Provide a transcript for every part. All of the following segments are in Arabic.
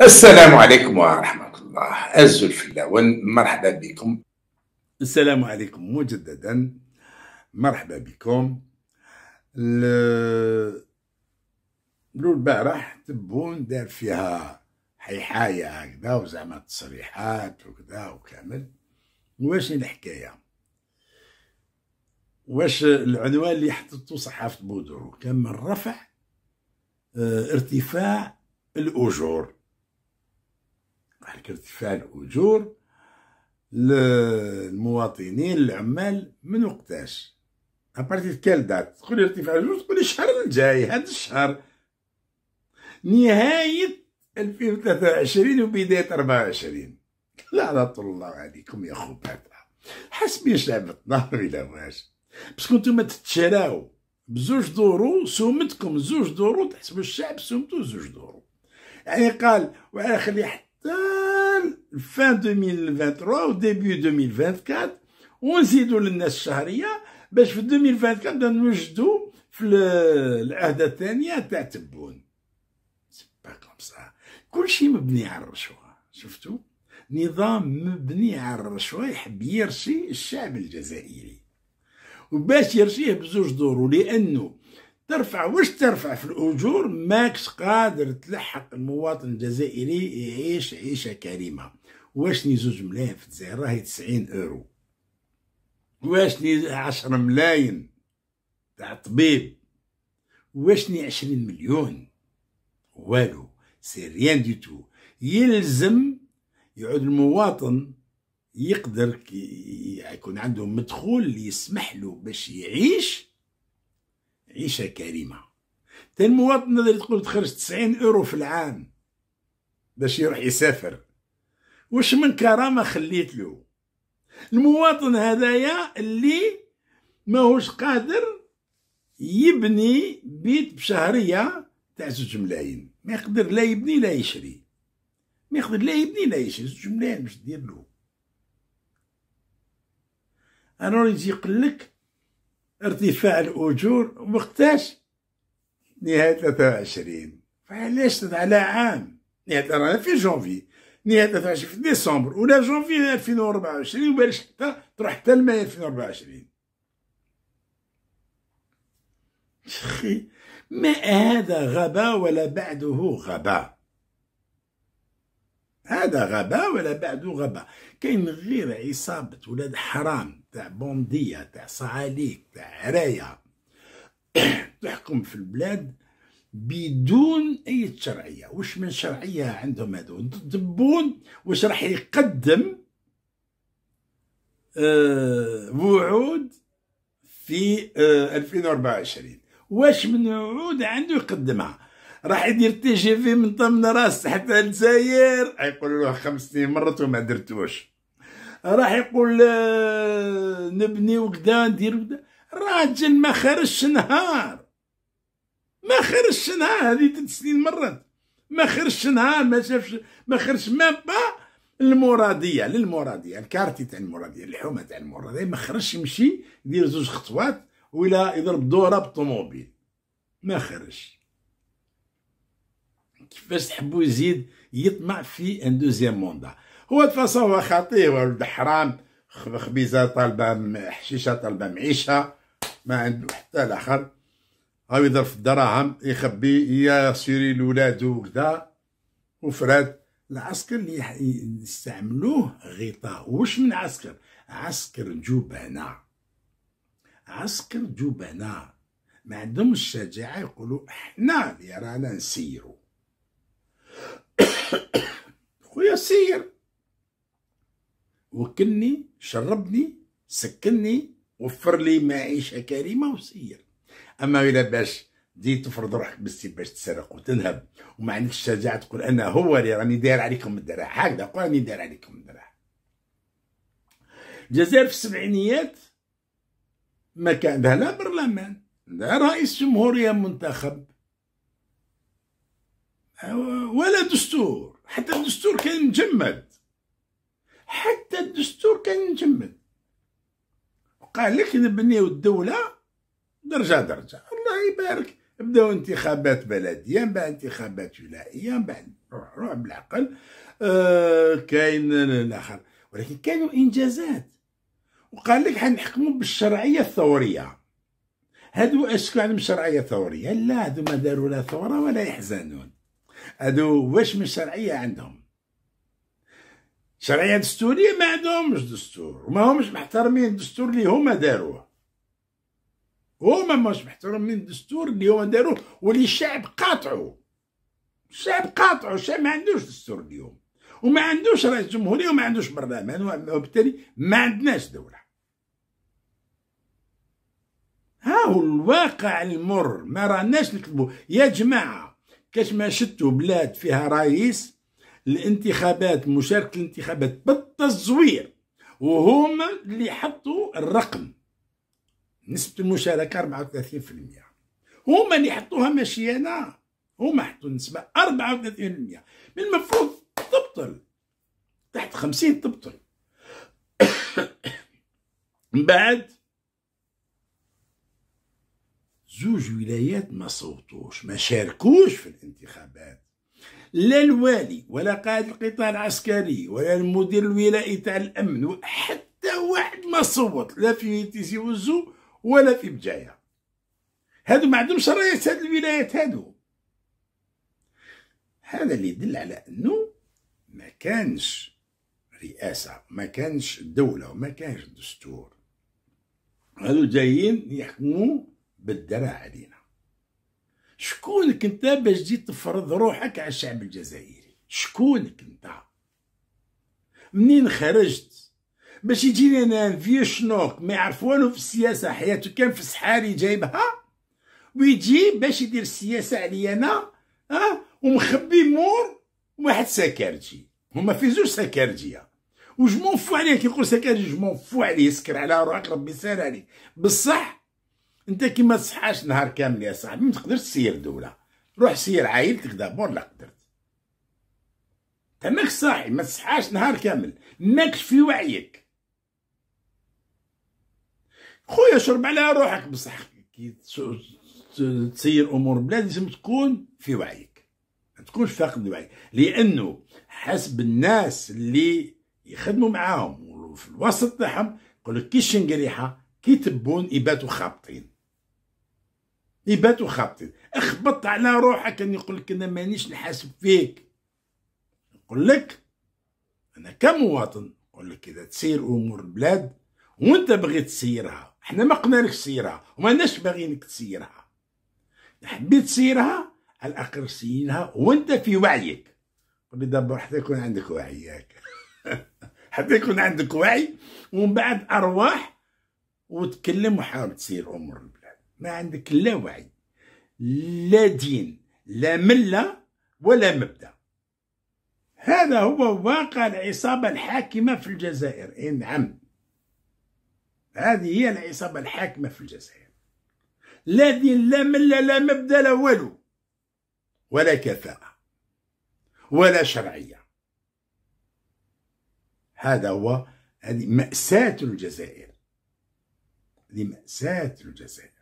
السلام عليكم ورحمة الله الزول في اللون مرحبا بكم السلام عليكم مجددا مرحبا بكم لول البارح تبون دار فيها حيحاية هكذا وزعما تصريحات وكذا وكامل واش الحكاية واش العنوان اللي حطته صحافه بودرو كان من رفع آه، ارتفاع الاجور قال ارتفاع الاجور للمواطنين العمال من وقتاش ابارتي كال دات تقول ارتفاع الاجور تقول الشهر الجاي هذا الشهر نهايه 2023 وبدايه 24 طول الله عليكم يا خوبات حسبي شعب النهر الى واش باسكو كنتوما تتشراو بزوج دورو سومتكم زوج دورو تحسبوا الشعب سومتو زوج دورو يعني قال وعلى خلي حتى فان 2023 و ديبيو 2024 ونزيدوا للناس الشهريه باش في 2024 بدنا نوجدوا في العهده الثانيه تاع تبون سبا كوم سا كلشي مبني على الرشوه شفتوا نظام مبني على الرشوه يحب يرشي الشعب الجزائري وباش يرشيه بزوج دور لانه ترفع واش ترفع في الاجور ماكش قادر تلحق المواطن الجزائري يعيش عيشه كريمه واشني زوج ملايين في الجزائر راهي 90 اورو واشني 10 ملايين تاع واش واشني 20 مليون والو سي ريان دي تو يلزم يعود المواطن يقدر يكون عنده مدخول يسمح له باش يعيش عيشه كريمه تا المواطن اللي تقول تخرج 90 اورو في العام باش يروح يسافر واش من كرامه خليت له المواطن هذايا اللي ماهوش قادر يبني بيت بشهريه تاع زوج ملايين ما يقدر لا يبني لا يشري ما يقدر لا يبني لا يشري زوج ملايين باش دير له انا يجي يقلك لك ارتفاع الاجور وقتاش نهايه 23 فعلاش على عام نهايه رانا في جونفي نهايه 23 في ديسمبر ولا جونفي 2024 وبلاش حتى تروح حتى لماي 2024 شخي ما هذا غباء ولا بعده غباء هذا غباء ولا بعده غباء كاين غير عصابة ولاد حرام تاع بوندية تاع صعاليك تاع عراية تحكم في البلاد بدون أي شرعية وش من شرعية عندهم هذو تبون وش راح يقدم أه وعود في أه 2024 واش من وعود عنده يقدمها راح يدير تي جي في من ضمن راس حتى الجزائر يقولوا له خمس سنين مرت وما درتوش راح يقول آه، نبني وكذا ندير وكذا راجل ما خرجش نهار ما خرجش نهار هذه ثلاث سنين مرت ما خرجش نهار ما شافش ما خرجش ما با المراديه للمراديه الكارتي تاع المراديه الحومه تاع المراديه ما خرجش يمشي يدير زوج خطوات ولا يضرب دوره بالطوموبيل ما خرجش كيفاش تحبوا يزيد يطمع في ان دوزيام موندا هو الفاصون هو خطير ولد حرام خبيزه طالبه حشيشه طالبه معيشه ما عنده حتى الاخر هاو يضرب في الدراهم يخبي ياسيري لولادو وكذا وفراد العسكر اللي يستعملوه غطاء واش من عسكر عسكر جبناء عسكر جبناء ما عندهم الشجاعة يقولوا احنا اللي رانا نسيرو خويا سير وكلني شربني سكنني وفر لي معيشه كريمه وسير اما الا باش دي تفرض روحك بالسيف باش تسرق وتنهب وما عندكش الشجاعه تقول انا هو اللي راني داير عليكم الدراع هكذا قول راني داير عليكم الدراع الجزائر في السبعينيات ما كان عندها لا برلمان لا رئيس جمهوريه منتخب ولا دستور حتى الدستور كان مجمد حتى الدستور كان مجمد وقال لك نبنيو الدولة درجة درجة الله يبارك بداو انتخابات بلديه من بعد انتخابات ولائيه من بعد روح روح بالعقل آه كاين الاخر ولكن كانوا انجازات وقال لك حنحكموا بالشرعيه الثوريه هادو اشكو عندهم شرعيه ثوريه لا هادو ما داروا لا ثوره ولا يحزنون هادو واش من شرعيه عندهم شرعيه دستوريه ما عندهمش دستور وما همش محترمين الدستور اللي هما داروه هما مش محترمين الدستور اللي هما داروه واللي الشعب قاطعه الشعب قاطعه الشعب ما عندوش دستور اليوم وما عندوش رئيس جمهوريه وما عندوش برلمان وبالتالي ما عندناش دوله ها هو الواقع المر ما راناش نكتبوا يا جماعه كاش ما شتو بلاد فيها رئيس الانتخابات مشاركه الانتخابات بالتزوير وهم اللي حطوا الرقم نسبه المشاركه 34% هما اللي حطوها ماشي انا هما حطوا النسبه 34% من المفروض تبطل تحت 50 تبطل من بعد زوج ولايات ما صوتوش ما شاركوش في الانتخابات لا الوالي ولا قائد القطاع العسكري ولا المدير الولائي تاع الامن حتى واحد ما صوت لا في تيسي وزو ولا في بجايه هادو ما عندهمش رئيس هاد الولايات هادو هذا اللي يدل على انه ما كانش رئاسه ما كانش دوله وما كانش دستور هادو جايين يحكموا بالدراع علينا شكونك انت باش تجي تفرض روحك على الشعب الجزائري شكونك انت منين خرجت باش يجيني انا فيو شنوك ما يعرف والو في السياسه حياته كان في السحاري جايبها ويجي باش يدير السياسه عليا انا اه ومخبي مور واحد سكرجي هما في زوج سكرجيه وجمون فو عليه كيقول سكرجي جمون فو عليه سكر على روحك ربي يسهل عليك بصح انت كي ما تصحاش نهار كامل يا صاحبي ما تقدرش تسير دوله روح سير عائلتك دابور لا قدرت ماكش صاحي ما تصحاش نهار كامل ماكش في وعيك خويا شرب على روحك بصح كي تسير امور بلادي لازم تكون في وعيك ما تكونش فاقد الوعي لانه حسب الناس اللي يخدموا معاهم وفي الوسط تاعهم يقول لك كي الشنقريحه كي تبون يباتوا خابطين يبات خابطين اخبط على روحك ان يقول لك انا مانيش نحاسب فيك نقول لك انا كمواطن نقول لك اذا تسير امور البلاد وانت بغيت تسيرها احنا ما لك تسيرها وما ناش باغينك تسيرها حبيت تسيرها على الاقل سيرها وانت في وعيك قول دابا حتى يكون عندك وعي ياك حتى يكون عندك وعي ومن بعد ارواح وتكلم وحاول تسير امور البلاد ما عندك لا وعي لا دين لا ملة ولا مبدأ هذا هو واقع العصابة الحاكمة في الجزائر إيه نعم هذه هي العصابة الحاكمة في الجزائر لا دين لا ملة لا مبدأ لا والو ولا كفاءة ولا شرعية هذا هو هذه مأساة الجزائر هذه مأساة الجزائر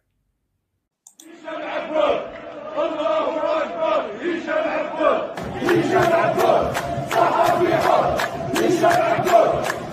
الله أكبر هشام عبود هشام عبود صحفي حر هشام عبود